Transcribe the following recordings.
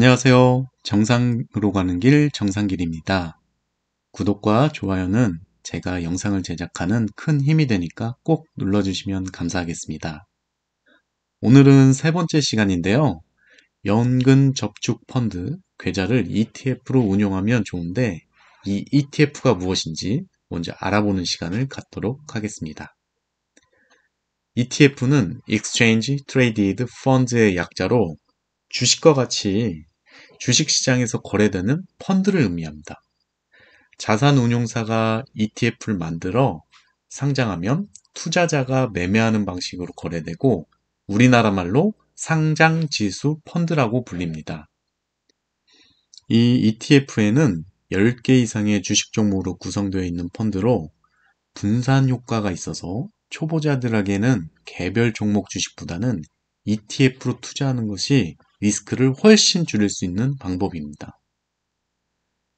안녕하세요. 정상으로 가는 길 정상길입니다. 구독과 좋아요는 제가 영상을 제작하는 큰 힘이 되니까 꼭 눌러주시면 감사하겠습니다. 오늘은 세 번째 시간인데요. 연근 접촉 펀드 괴자를 ETF로 운용하면 좋은데 이 ETF가 무엇인지 먼저 알아보는 시간을 갖도록 하겠습니다. ETF는 Exchange Traded Funds의 약자로 주식과 같이 주식시장에서 거래되는 펀드를 의미합니다. 자산운용사가 ETF를 만들어 상장하면 투자자가 매매하는 방식으로 거래되고 우리나라 말로 상장지수 펀드라고 불립니다. 이 ETF에는 10개 이상의 주식 종목으로 구성되어 있는 펀드로 분산 효과가 있어서 초보자들에게는 개별 종목 주식보다는 ETF로 투자하는 것이 리스크를 훨씬 줄일 수 있는 방법입니다.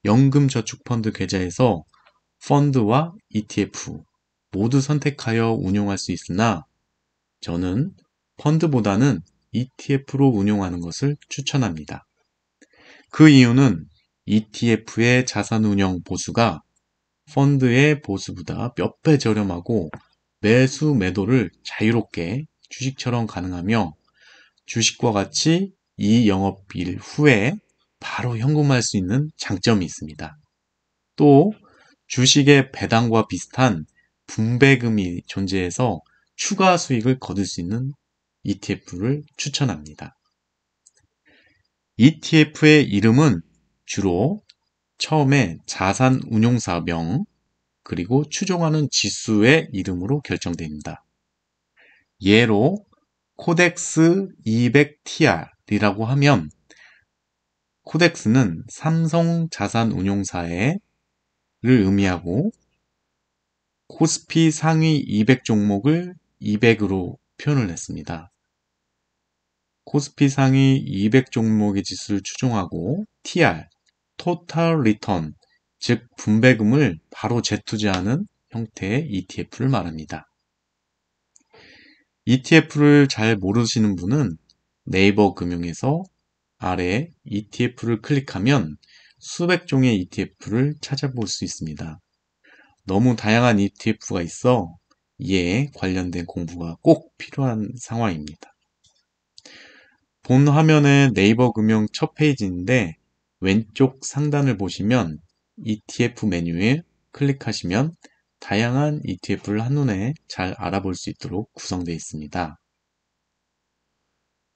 연금저축펀드 계좌에서 펀드와 ETF 모두 선택하여 운용할 수 있으나 저는 펀드보다는 ETF로 운용하는 것을 추천합니다. 그 이유는 ETF의 자산 운영 보수가 펀드의 보수보다 몇 배 저렴하고 매수 매도를 자유롭게 주식처럼 가능하며 주식과 같이 이 영업일 후에 바로 현금화할 수 있는 장점이 있습니다. 또 주식의 배당과 비슷한 분배금이 존재해서 추가 수익을 거둘 수 있는 ETF를 추천합니다. ETF의 이름은 주로 처음에 자산 운용사명 그리고 추종하는 지수의 이름으로 결정됩니다. 예로 코덱스 200TR이라고 하면 코덱스는 삼성 자산운용사에를 의미하고 코스피 상위 200 종목을 200으로 표현을 했습니다. 코스피 상위 200 종목의 지수를 추종하고 TR, 토탈 리턴, 즉 분배금을 바로 재투자하는 형태의 ETF를 말합니다. ETF를 잘 모르시는 분은 네이버 금융에서 아래 ETF를 클릭하면 수백 종의 ETF를 찾아볼 수 있습니다. 너무 다양한 ETF가 있어 이에 관련된 공부가 꼭 필요한 상황입니다. 본 화면에 네이버 금융 첫 페이지인데 왼쪽 상단을 보시면 ETF 메뉴에 클릭하시면 다양한 ETF를 한눈에 잘 알아볼 수 있도록 구성되어 있습니다.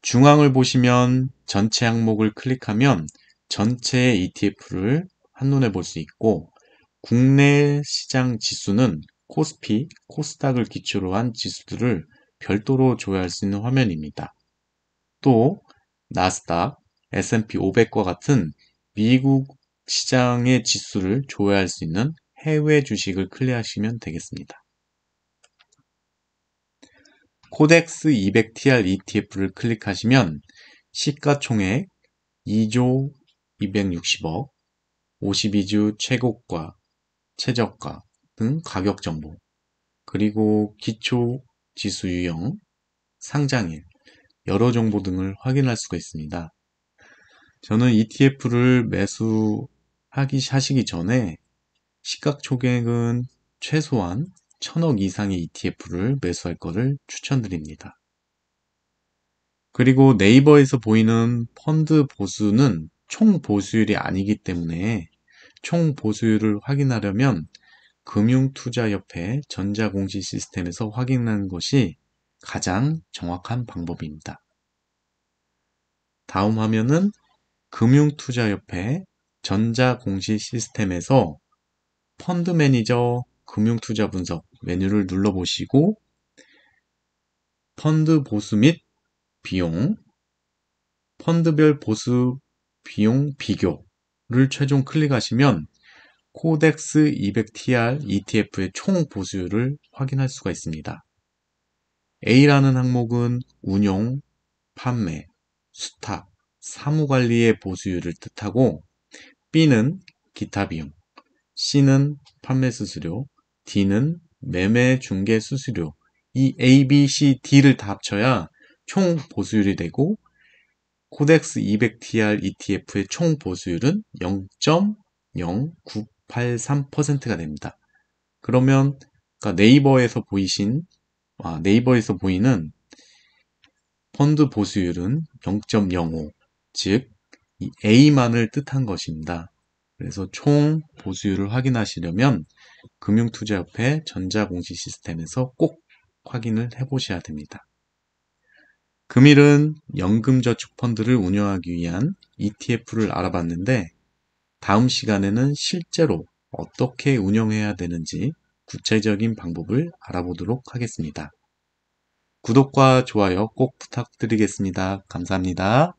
중앙을 보시면 전체 항목을 클릭하면 전체 ETF를 한눈에 볼 수 있고 국내 시장 지수는 코스피, 코스닥을 기초로 한 지수들을 별도로 조회할 수 있는 화면입니다. 또 나스닥, S&P 500과 같은 미국 시장의 지수를 조회할 수 있는 해외 주식을 클리어하시면 되겠습니다. 코덱스 200TR ETF를 클릭하시면 시가총액 2조 260억, 52주 최고가, 최저가 등 가격 정보, 그리고 기초 지수 유형, 상장일, 여러 정보 등을 확인할 수가 있습니다. 저는 ETF를 매수하기 하시기 전에 시각초계액은 최소한 1000억 이상의 ETF를 매수할 것을 추천드립니다. 그리고 네이버에서 보이는 펀드 보수는 총 보수율이 아니기 때문에 총 보수율을 확인하려면 금융투자협회 전자공시 시스템에서 확인하는 것이 가장 정확한 방법입니다. 다음 화면은 금융투자협회 전자공시 시스템에서 펀드 매니저 금융투자 분석 메뉴를 눌러보시고 펀드 보수 및 비용, 펀드별 보수 비용 비교를 최종 클릭하시면 코덱스 200TR ETF의 총 보수율을 확인할 수가 있습니다. A라는 항목은 운용, 판매, 수탁, 사무관리의 보수율을 뜻하고 B는 기타 비용, C는 판매 수수료, D는 매매 중개 수수료. 이 A, B, C, D를 다 합쳐야 총 보수율이 되고 코덱스 200TR ETF의 총 보수율은 0.0983%가 됩니다. 그러면 그러니까 네이버에서 보이신 아, 네이버에서 보이는 펀드 보수율은 0.05, 즉 A만을 뜻한 것입니다. 그래서 총 보수율을 확인하시려면 금융투자협회 전자공시 시스템에서 꼭 확인을 해보셔야 됩니다. 금일은 연금저축펀드를 운영하기 위한 ETF를 알아봤는데 다음 시간에는 실제로 어떻게 운영해야 되는지 구체적인 방법을 알아보도록 하겠습니다. 구독과 좋아요 꼭 부탁드리겠습니다. 감사합니다.